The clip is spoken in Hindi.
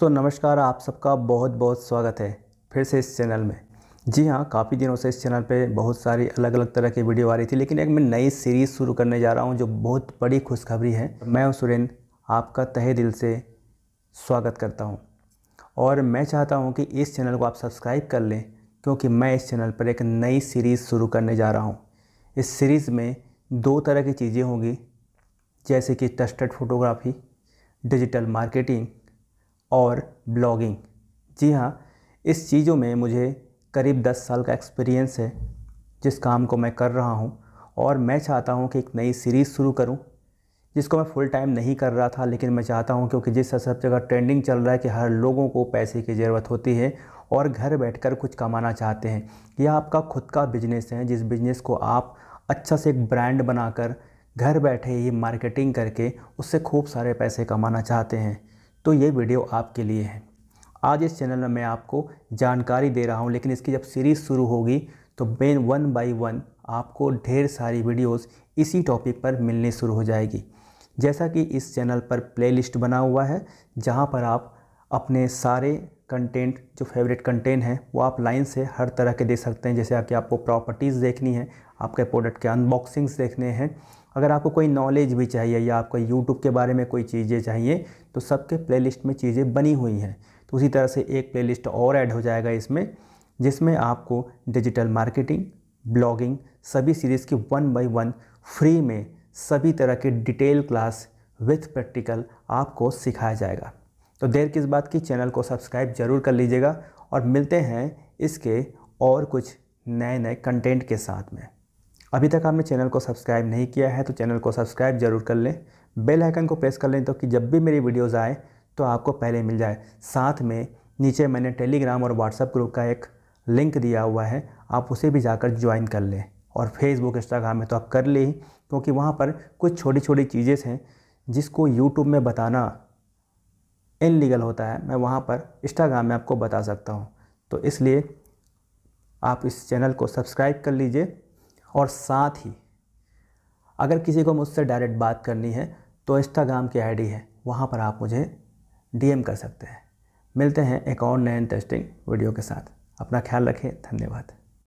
तो नमस्कार आप सबका बहुत बहुत स्वागत है फिर से इस चैनल में जी हाँ काफ़ी दिनों से इस चैनल पे बहुत सारी अलग अलग तरह की वीडियो आ रही थी लेकिन एक मैं नई सीरीज़ शुरू करने जा रहा हूँ जो बहुत बड़ी खुशखबरी है मैं हूँ सुरेंद्र आपका तहे दिल से स्वागत करता हूँ और मैं चाहता हूँ कि इस चैनल को आप सब्सक्राइब कर लें क्योंकि मैं इस चैनल पर एक नई सीरीज़ शुरू करने जा रहा हूँ इस सीरीज़ में दो तरह की चीज़ें होंगी जैसे कि टस्टेड फ़ोटोग्राफी डिजिटल मार्केटिंग और ब्लॉगिंग जी हाँ इस चीज़ों में मुझे करीब दस साल का एक्सपीरियंस है जिस काम को मैं कर रहा हूँ और मैं चाहता हूँ कि एक नई सीरीज़ शुरू करूँ जिसको मैं फुल टाइम नहीं कर रहा था लेकिन मैं चाहता हूँ क्योंकि जिस सब जगह ट्रेंडिंग चल रहा है कि हर लोगों को पैसे की ज़रूरत होती है और घर बैठकर कुछ कमाना चाहते हैं यह आपका खुद का बिजनेस है जिस बिज़नेस को आप अच्छा से एक ब्रांड बनाकर घर बैठे ही मार्केटिंग करके उससे खूब सारे पैसे कमाना चाहते हैं तो ये वीडियो आपके लिए है आज इस चैनल में मैं आपको जानकारी दे रहा हूँ लेकिन इसकी जब सीरीज़ शुरू होगी तो बेन वन बाई वन आपको ढेर सारी वीडियोस इसी टॉपिक पर मिलनी शुरू हो जाएगी जैसा कि इस चैनल पर प्लेलिस्ट बना हुआ है जहाँ पर आप अपने सारे कंटेंट जो फेवरेट कंटेंट है वो आप लाइन से हर तरह के दे सकते हैं जैसे आपके आपको प्रॉपर्टीज़ देखनी है आपके प्रोडक्ट के अनबॉक्सिंग्स देखने हैं अगर आपको कोई नॉलेज भी चाहिए या आपको यूट्यूब के बारे में कोई चीज़ें चाहिए तो सबके प्लेलिस्ट में चीज़ें बनी हुई हैं तो उसी तरह से एक प्लेलिस्ट और ऐड हो जाएगा इसमें जिसमें आपको डिजिटल मार्केटिंग ब्लॉगिंग सभी सीरीज़ की वन बाई वन फ्री में सभी तरह के डिटेल क्लास विथ प्रैक्टिकल आपको सिखाया जाएगा तो देर किस बात की चैनल को सब्सक्राइब जरूर कर लीजिएगा और मिलते हैं इसके और कुछ नए नए कंटेंट के साथ में अभी तक आपने चैनल को सब्सक्राइब नहीं किया है तो चैनल को सब्सक्राइब जरूर कर लें बेल आइकन को प्रेस कर लें तो कि जब भी मेरी वीडियोज़ आए तो आपको पहले मिल जाए साथ में नीचे मैंने टेलीग्राम और व्हाट्सएप ग्रुप का एक लिंक दिया हुआ है आप उसे भी जाकर ज्वाइन कर लें और फेसबुक इंस्टाग्राम में तो आप कर लें क्योंकि वहाँ पर कुछ छोटी छोटी चीज़ें हैं जिसको यूट्यूब में बताना इनलीगल होता है मैं वहाँ पर इंस्टाग्राम में आपको बता सकता हूँ तो इसलिए आप इस चैनल को सब्सक्राइब कर लीजिए और साथ ही अगर किसी को मुझसे डायरेक्ट बात करनी है तो इंस्टाग्राम की आईडी है वहाँ पर आप मुझे डीएम कर सकते हैं मिलते हैं एक और नए इंटरेस्टिंग वीडियो के साथ अपना ख्याल रखें धन्यवाद